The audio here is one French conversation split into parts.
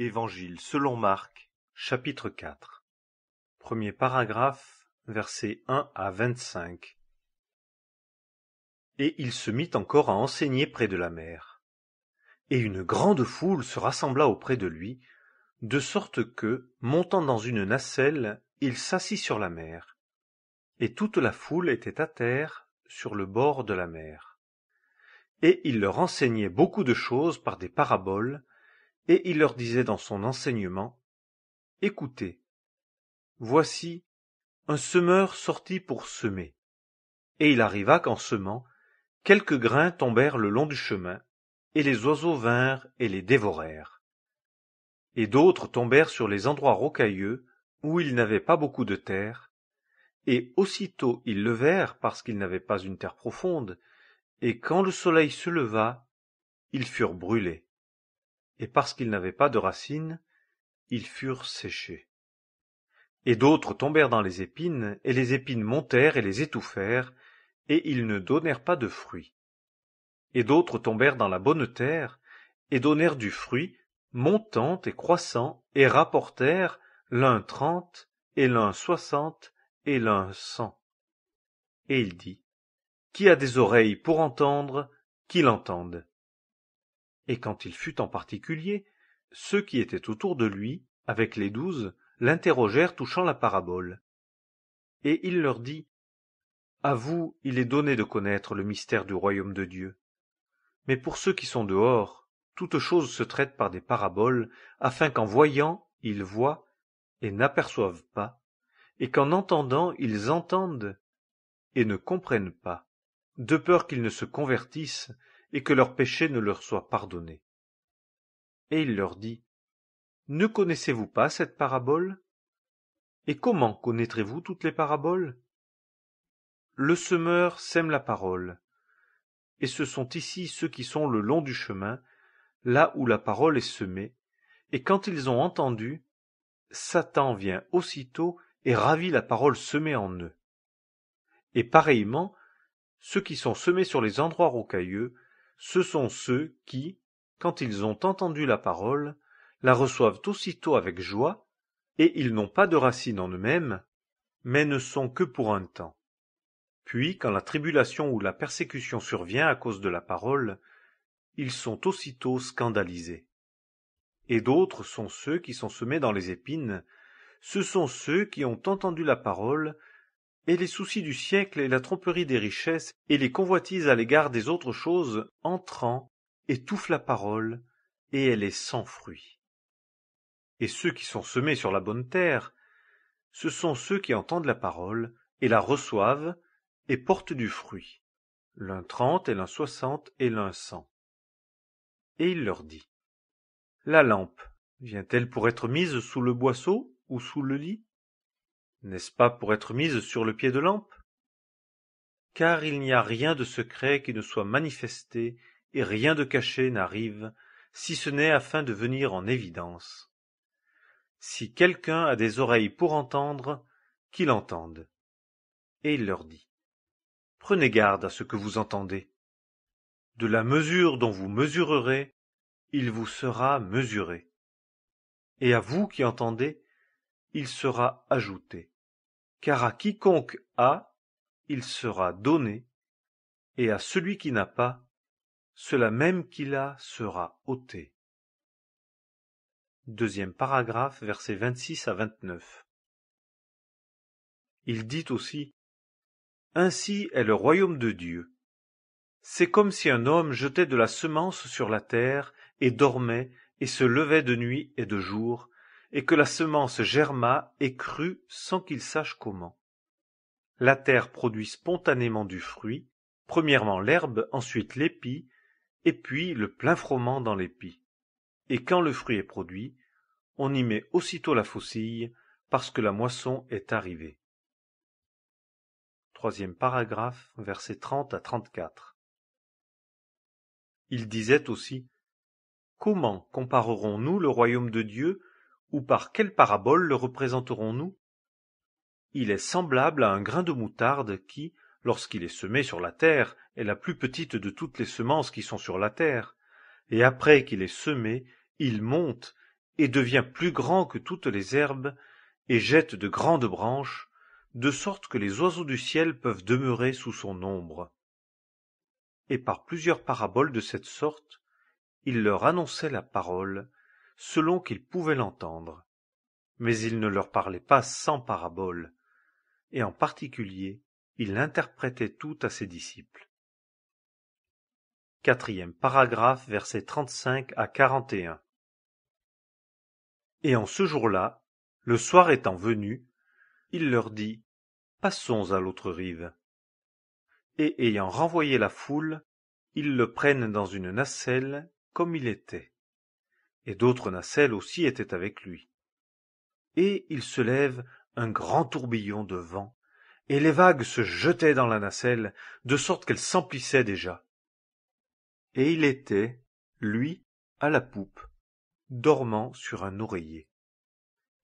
Évangile selon Marc, chapitre 4. Premier paragraphe, versets 1 à 25. Et il se mit encore à enseigner près de la mer. Et une grande foule se rassembla auprès de lui, de sorte que, montant dans une nacelle, il s'assit sur la mer. Et toute la foule était à terre, sur le bord de la mer. Et il leur enseignait beaucoup de choses par des paraboles, et il leur disait dans son enseignement, Écoutez, voici un semeur sortit pour semer. Et il arriva qu'en semant, quelques grains tombèrent le long du chemin, et les oiseaux vinrent et les dévorèrent. Et d'autres tombèrent sur les endroits rocailleux où ils n'avaient pas beaucoup de terre, et aussitôt ils levèrent parce qu'ils n'avaient pas une terre profonde, et quand le soleil se leva, ils furent brûlés et parce qu'ils n'avaient pas de racines, ils furent séchés. Et d'autres tombèrent dans les épines, et les épines montèrent et les étouffèrent, et ils ne donnèrent pas de fruits. Et d'autres tombèrent dans la bonne terre, et donnèrent du fruit, montant et croissant, et rapportèrent l'un trente, et l'un soixante, et l'un cent. Et il dit, Qui a des oreilles pour entendre, qu'il entende et quand il fut en particulier ceux qui étaient autour de lui avec les douze l'interrogèrent touchant la parabole et il leur dit À vous il est donné de connaître le mystère du royaume de dieu mais pour ceux qui sont dehors toutes choses se traitent par des paraboles afin qu'en voyant ils voient et n'aperçoivent pas et qu'en entendant ils entendent et ne comprennent pas de peur qu'ils ne se convertissent et que leur péché ne leur soit pardonné. Et il leur dit, Ne connaissez-vous pas cette parabole Et comment connaîtrez-vous toutes les paraboles Le semeur sème la parole, et ce sont ici ceux qui sont le long du chemin, là où la parole est semée, et quand ils ont entendu, Satan vient aussitôt et ravit la parole semée en eux. Et pareillement, ceux qui sont semés sur les endroits rocailleux, ce sont ceux qui quand ils ont entendu la parole la reçoivent aussitôt avec joie et ils n'ont pas de racine en eux-mêmes mais ne sont que pour un temps puis quand la tribulation ou la persécution survient à cause de la parole ils sont aussitôt scandalisés et d'autres sont ceux qui sont semés dans les épines ce sont ceux qui ont entendu la parole et les soucis du siècle et la tromperie des richesses et les convoitises à l'égard des autres choses entrant étouffent la parole et elle est sans fruit et ceux qui sont semés sur la bonne terre ce sont ceux qui entendent la parole et la reçoivent et portent du fruit l'un trente et l'un soixante et l'un cent et il leur dit la lampe vient-elle pour être mise sous le boisseau ou sous le lit n'est-ce pas pour être mise sur le pied de lampe car il n'y a rien de secret qui ne soit manifesté et rien de caché n'arrive si ce n'est afin de venir en évidence si quelqu'un a des oreilles pour entendre qu'il entende et il leur dit prenez garde à ce que vous entendez de la mesure dont vous mesurerez il vous sera mesuré et à vous qui entendez il sera ajouté. Car à quiconque a, il sera donné, et à celui qui n'a pas, cela même qu'il a sera ôté. Deuxième paragraphe, versets 26 à 29. Il dit aussi Ainsi est le royaume de Dieu. C'est comme si un homme jetait de la semence sur la terre et dormait et se levait de nuit et de jour et que la semence germa et crut sans qu'il sache comment. La terre produit spontanément du fruit, premièrement l'herbe, ensuite l'épi, et puis le plein froment dans l'épi. Et quand le fruit est produit, on y met aussitôt la faucille, parce que la moisson est arrivée. Troisième paragraphe, versets 30 à 34. Il disait aussi Comment comparerons-nous le royaume de Dieu ou par quelle parabole le représenterons-nous Il est semblable à un grain de moutarde qui, lorsqu'il est semé sur la terre, est la plus petite de toutes les semences qui sont sur la terre, et après qu'il est semé, il monte, et devient plus grand que toutes les herbes, et jette de grandes branches, de sorte que les oiseaux du ciel peuvent demeurer sous son ombre. Et par plusieurs paraboles de cette sorte, il leur annonçait la parole, selon qu'ils pouvaient l'entendre mais il ne leur parlait pas sans paraboles et en particulier il interprétait tout à ses disciples Quatrième paragraphe, versets à et en ce jour-là le soir étant venu il leur dit passons à l'autre rive et ayant renvoyé la foule ils le prennent dans une nacelle comme il était et d'autres nacelles aussi étaient avec lui. Et il se lève un grand tourbillon de vent, et les vagues se jetaient dans la nacelle, de sorte qu'elle s'emplissait déjà. Et il était, lui, à la poupe, dormant sur un oreiller.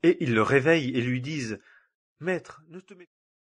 Et ils le réveillent et lui disent Maître, ne te mets